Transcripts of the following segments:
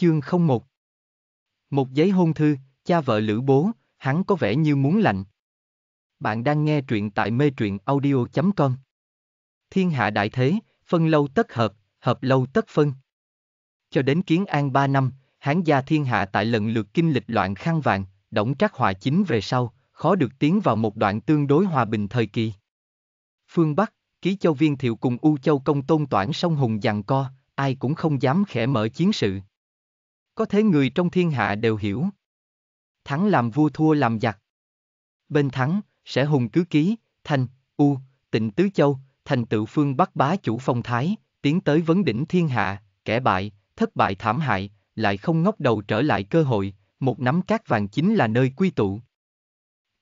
Chương 01 Một giấy hôn thư, cha vợ Lữ Bố, hắn có vẻ như muốn lạnh. Bạn đang nghe truyện tại mê truyện audio.com Thiên hạ đại thế, phân lâu tất hợp, hợp lâu tất phân. Cho đến kiến an ba năm, hán gia thiên hạ tại lần lượt kinh lịch loạn khăn vàng, động trắc hòa chính về sau, khó được tiến vào một đoạn tương đối hòa bình thời kỳ. Phương Bắc, Ký Châu Viên Thiệu cùng U Châu Công Tôn Toản sông Hùng giằng co, ai cũng không dám khẽ mở chiến sự có thế người trong thiên hạ đều hiểu. Thắng làm vua thua làm giặc. Bên thắng, sẽ hùng cứ ký, thành, u, tịnh tứ châu, thành tựu phương bắc bá chủ phong thái, tiến tới vấn đỉnh thiên hạ, kẻ bại, thất bại thảm hại, lại không ngóc đầu trở lại cơ hội, một nắm cát vàng chính là nơi quy tụ.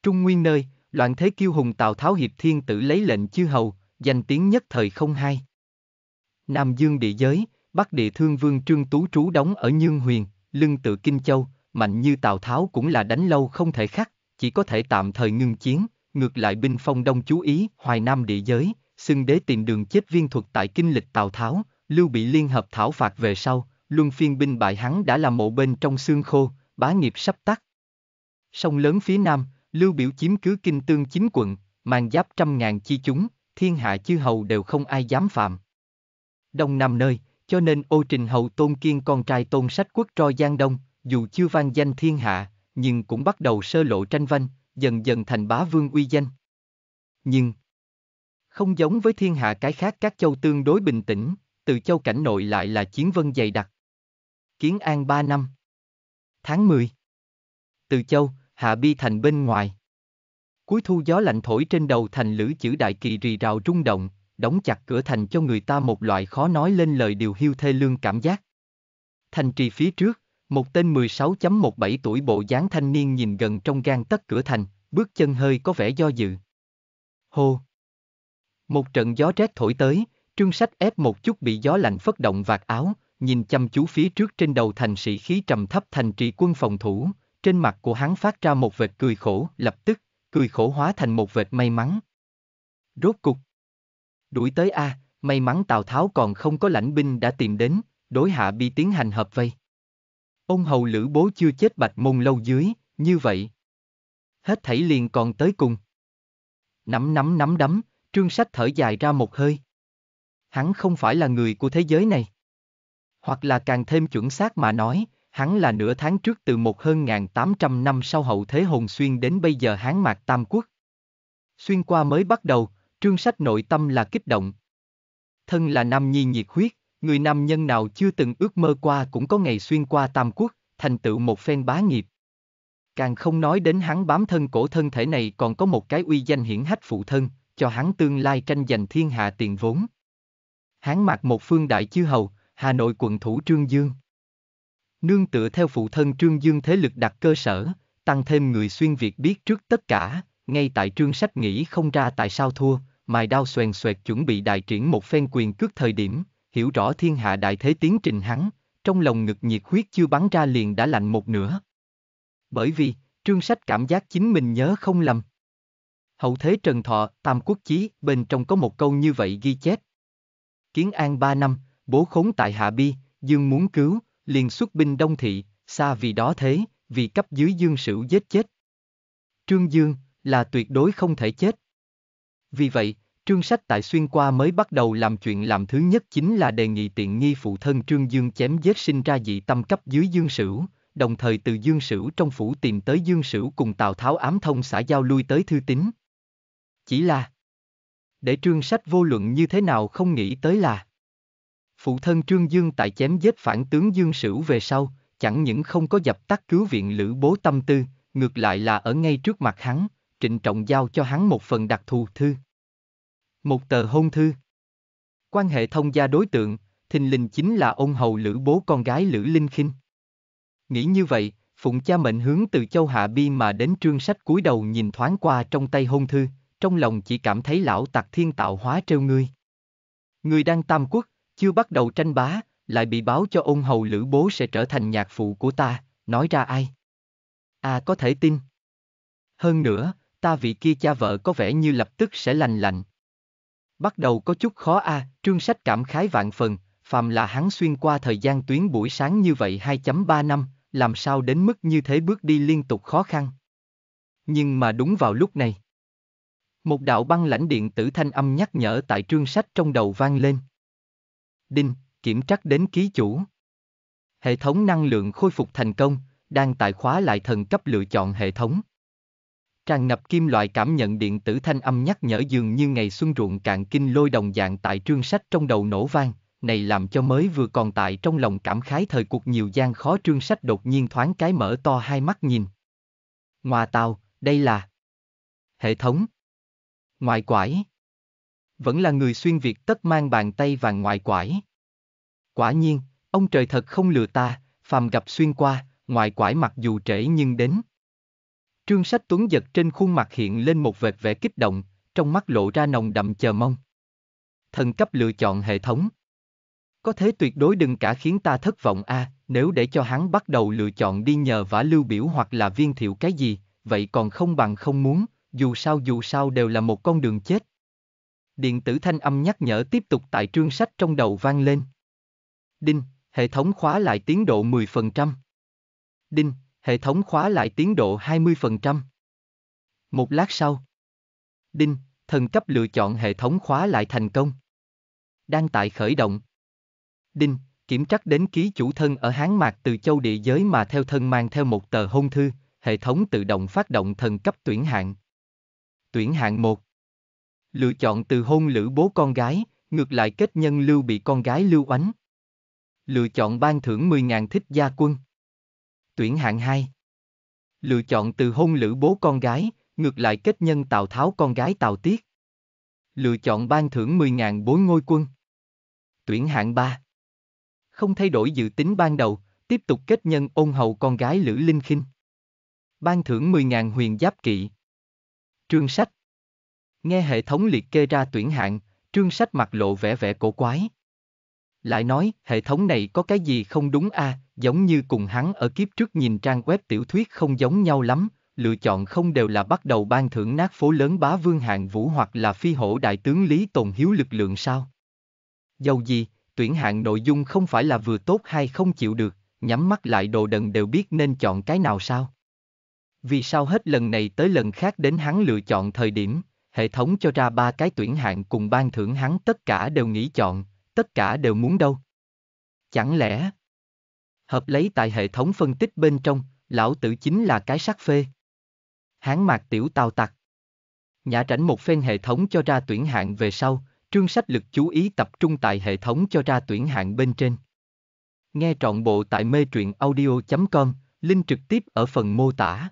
Trung nguyên nơi, loạn thế kiêu hùng Tào Tháo hiệp thiên tử lấy lệnh chư hầu, danh tiếng nhất thời không hai. Nam Dương địa giới, Bắc địa thương vương Trương Tú trú đóng ở Nhương Huyền, lưng tự Kinh Châu, mạnh như Tào Tháo cũng là đánh lâu không thể khắc, chỉ có thể tạm thời ngưng chiến, ngược lại binh phong đông chú ý, Hoài Nam địa giới, xưng đế tìm đường chết viên thuật tại kinh lịch Tào Tháo, Lưu bị liên hợp thảo phạt về sau, luân phiên binh bại hắn đã là mộ bên trong xương khô, bá nghiệp sắp tắt. Sông lớn phía nam, Lưu biểu chiếm cứ kinh tương chính quận, mang giáp trăm ngàn chi chúng, thiên hạ chư hầu đều không ai dám phạm. Đông Nam nơi, cho nên ô trình hầu tôn kiên con trai tôn sách quốc troi giang đông, dù chưa vang danh thiên hạ, nhưng cũng bắt đầu sơ lộ tranh vanh, dần dần thành bá vương uy danh. Nhưng, không giống với thiên hạ cái khác các châu tương đối bình tĩnh, từ châu cảnh nội lại là chiến vân dày đặc. Kiến An ba năm Tháng 10 Từ châu, Hạ Bi thành bên ngoài. Cuối thu gió lạnh thổi trên đầu thành lữ chữ đại kỳ rì rào rung động, đóng chặt cửa thành cho người ta một loại khó nói lên lời điều hiu thê lương cảm giác. Thành trì phía trước, một tên 16.17 tuổi bộ dáng thanh niên nhìn gần trong gan tất cửa thành, bước chân hơi có vẻ do dự. Hô! Một trận gió rét thổi tới, trương sách ép một chút bị gió lạnh phất động vạt áo, nhìn chăm chú phía trước trên đầu thành sĩ khí trầm thấp thành trì quân phòng thủ, trên mặt của hắn phát ra một vệt cười khổ, lập tức, cười khổ hóa thành một vệt may mắn. Rốt cục, đuổi tới a à, may mắn tào tháo còn không có lãnh binh đã tìm đến đối hạ bị tiến hành hợp vây ông hầu lữ bố chưa chết bạch môn lâu dưới như vậy hết thảy liền còn tới cùng nắm nắm nắm đấm trương sách thở dài ra một hơi hắn không phải là người của thế giới này hoặc là càng thêm chuẩn xác mà nói hắn là nửa tháng trước từ một hơn ngàn tám trăm năm sau hậu thế hồn xuyên đến bây giờ hán mạc tam quốc xuyên qua mới bắt đầu Trương Sách nội tâm là kích động. Thân là nam nhi nhiệt huyết, người nam nhân nào chưa từng ước mơ qua cũng có ngày xuyên qua tam quốc, thành tựu một phen bá nghiệp. Càng không nói đến hắn bám thân cổ thân thể này còn có một cái uy danh hiển hách phụ thân, cho hắn tương lai tranh giành thiên hạ tiền vốn. Hắn mặc một phương đại chư hầu, Hà Nội quận thủ Trương Dương. Nương tựa theo phụ thân Trương Dương thế lực đặt cơ sở, tăng thêm người xuyên Việt biết trước tất cả, ngay tại trương sách nghĩ không ra tại sao thua, mài đao xoèn xoẹt chuẩn bị đại triển một phen quyền cước thời điểm, hiểu rõ thiên hạ đại thế tiến trình hắn, trong lòng ngực nhiệt huyết chưa bắn ra liền đã lạnh một nửa. Bởi vì, trương sách cảm giác chính mình nhớ không lầm. Hậu thế Trần Thọ, Tam Quốc Chí, bên trong có một câu như vậy ghi chép. Kiến An ba năm, bố khốn tại Hạ Bi, Dương muốn cứu, liền xuất binh Đông Thị, xa vì đó thế, vì cấp dưới Dương Sửu giết chết. Trương Dương, là tuyệt đối không thể chết. Vì vậy, Trương Sách tại xuyên qua mới bắt đầu làm chuyện làm thứ nhất chính là đề nghị tiện nghi phụ thân Trương Dương chém giết sinh ra dị tâm cấp dưới Dương Sửu, đồng thời từ Dương Sửu trong phủ tìm tới Dương Sửu cùng Tào Tháo ám thông xã giao lui tới thư tín. Chỉ là Để Trương Sách vô luận như thế nào không nghĩ tới là Phụ thân Trương Dương tại chém giết phản tướng Dương Sửu về sau, chẳng những không có dập tắt cứu viện Lữ Bố tâm tư, ngược lại là ở ngay trước mặt hắn, trịnh trọng giao cho hắn một phần đặc thù thư. Một tờ hôn thư. Quan hệ thông gia đối tượng, thình lình chính là ông hầu Lữ bố con gái Lữ Linh Khinh. Nghĩ như vậy, phụng cha mệnh hướng từ châu Hạ Bi mà đến trương sách cúi đầu nhìn thoáng qua trong tay hôn thư, trong lòng chỉ cảm thấy lão tặc thiên tạo hóa trêu ngươi. Người đang tam quốc, chưa bắt đầu tranh bá, lại bị báo cho ông hầu Lữ bố sẽ trở thành nhạc phụ của ta, nói ra ai? À có thể tin. Hơn nữa, ta vị kia cha vợ có vẻ như lập tức sẽ lành lạnh. Bắt đầu có chút khó a, à, trương sách cảm khái vạn phần, phàm là hắn xuyên qua thời gian tuyến buổi sáng như vậy 2.3 năm, làm sao đến mức như thế bước đi liên tục khó khăn. Nhưng mà đúng vào lúc này. Một đạo băng lãnh điện tử thanh âm nhắc nhở tại trương sách trong đầu vang lên. Đinh, kiểm trắc đến ký chủ. Hệ thống năng lượng khôi phục thành công, đang tại khóa lại thần cấp lựa chọn hệ thống. Tràn ngập kim loại cảm nhận điện tử thanh âm nhắc nhở dường như ngày xuân ruộng cạn kinh lôi đồng dạng tại trương sách trong đầu nổ vang, này làm cho mới vừa còn tại trong lòng cảm khái thời cuộc nhiều gian khó trương sách đột nhiên thoáng cái mở to hai mắt nhìn. Ngoà tàu, đây là hệ thống, ngoại quải. Vẫn là người xuyên Việt tất mang bàn tay vàng ngoại quải. Quả nhiên, ông trời thật không lừa ta, phàm gặp xuyên qua, ngoại quải mặc dù trễ nhưng đến. Trương Sách Tuấn giật trên khuôn mặt hiện lên một vệt vẻ kích động, trong mắt lộ ra nồng đậm chờ mong. Thần cấp lựa chọn hệ thống. Có thế tuyệt đối đừng cả khiến ta thất vọng a, à, nếu để cho hắn bắt đầu lựa chọn đi nhờ vả lưu biểu hoặc là viên thiệu cái gì, vậy còn không bằng không muốn, dù sao dù sao đều là một con đường chết. Điện tử thanh âm nhắc nhở tiếp tục tại trương sách trong đầu vang lên. Đinh, hệ thống khóa lại tiến độ 10%. Đinh, Hệ thống khóa lại tiến độ 20%. Một lát sau. Đinh, thần cấp lựa chọn hệ thống khóa lại thành công. Đang tại khởi động. Đinh, kiểm trắc đến ký chủ thân ở Hán Mạc từ châu địa giới mà theo thân mang theo một tờ hôn thư, hệ thống tự động phát động thần cấp tuyển hạng. Tuyển hạng 1. Lựa chọn từ hôn lữ bố con gái, ngược lại kết nhân lưu bị con gái lưu oánh. Lựa chọn ban thưởng 10.000 thích gia quân tuyển hạng 2. Lựa chọn từ hôn lữ bố con gái, ngược lại kết nhân Tào Tháo con gái Tào Tiết. Lựa chọn ban thưởng 10.000 bối ngôi quân. Tuyển hạng 3. Không thay đổi dự tính ban đầu, tiếp tục kết nhân ôn hầu con gái Lữ Linh Khinh. Ban thưởng 10.000 huyền giáp kỵ. Trương sách. Nghe hệ thống liệt kê ra tuyển hạng, trương sách mặt lộ vẻ vẻ cổ quái. Lại nói, hệ thống này có cái gì không đúng a à? giống như cùng hắn ở kiếp trước nhìn trang web tiểu thuyết không giống nhau lắm, lựa chọn không đều là bắt đầu ban thưởng nát phố lớn bá vương hạng vũ hoặc là phi hổ đại tướng Lý Tồn Hiếu lực lượng sao. Dầu gì, tuyển hạng nội dung không phải là vừa tốt hay không chịu được, nhắm mắt lại đồ đần đều biết nên chọn cái nào sao. Vì sao hết lần này tới lần khác đến hắn lựa chọn thời điểm, hệ thống cho ra ba cái tuyển hạng cùng ban thưởng hắn tất cả đều nghĩ chọn, tất cả đều muốn đâu. Chẳng lẽ hợp lấy tại hệ thống phân tích bên trong, lão tử chính là cái sắc phê. Hán mạc tiểu tào tặc. Nhã rảnh một phen hệ thống cho ra tuyển hạng về sau, trương sách lực chú ý tập trung tại hệ thống cho ra tuyển hạng bên trên. Nghe trọn bộ tại mê truyện audio.com, link trực tiếp ở phần mô tả.